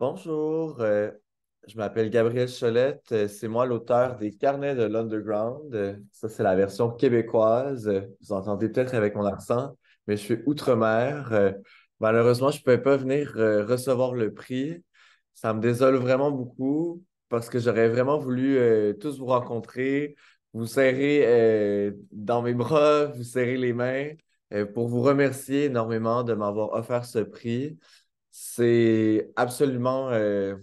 Bonjour, euh, je m'appelle Gabriel Cholette, euh, c'est moi l'auteur des Carnets de l'Underground. Euh, ça, c'est la version québécoise. Vous entendez peut-être avec mon accent, mais je suis outre-mer. Malheureusement, je ne pouvais pas venir recevoir le prix. Ça me désole vraiment beaucoup parce que j'aurais vraiment voulu tous vous rencontrer, vous serrer dans mes bras, vous serrer les mains pour vous remercier énormément de m'avoir offert ce prix. C'est absolument euh,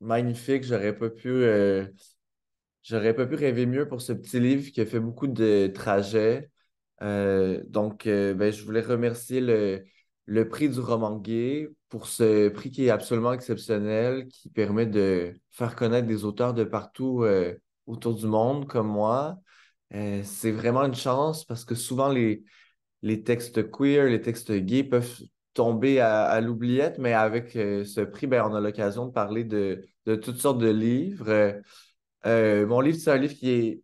magnifique. J'aurais pas pu. Euh, j'aurais pas pu rêver mieux pour ce petit livre qui a fait beaucoup de trajets. Euh, donc, ben, je voulais remercier le, prix du roman gay pour ce prix qui est absolument exceptionnel, qui permet de faire connaître des auteurs de partout autour du monde, comme moi. c'est vraiment une chance parce que souvent les, les textes queer, les textes gays peuvent tombé à, l'oubliette, mais avec euh, ce prix, ben, on a l'occasion de parler de, toutes sortes de livres. Euh, euh, mon livre, c'est un livre qui est,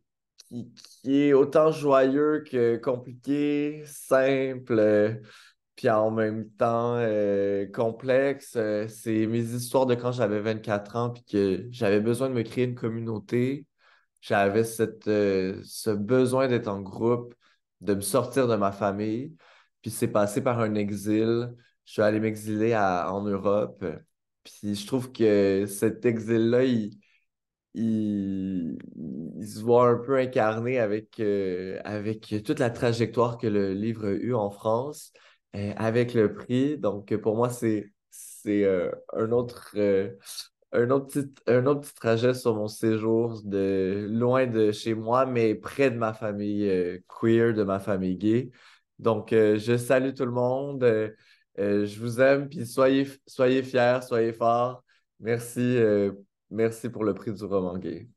qui, est autant joyeux que compliqué, simple, puis en même temps complexe. C'est mes histoires de quand j'avais 24 ans, puis que j'avais besoin de me créer une communauté. J'avais cette, ce besoin d'être en groupe, de me sortir de ma famille. Puis c'est passé par un exil. Je suis allé m'exiler en Europe. Puis je trouve que cet exil-là, il, se voit un peu incarné avec, euh, avec toute la trajectoire que le livre eut en France, euh, avec le prix. Donc pour moi, c'est euh, un autre un autre, petit, trajet sur mon séjour de loin de chez moi, mais près de ma famille queer, de ma famille gay. Donc, euh, je salue tout le monde. Euh, euh, je vous aime, puis soyez, soyez fiers, soyez forts. Merci, merci pour le prix du roman gay.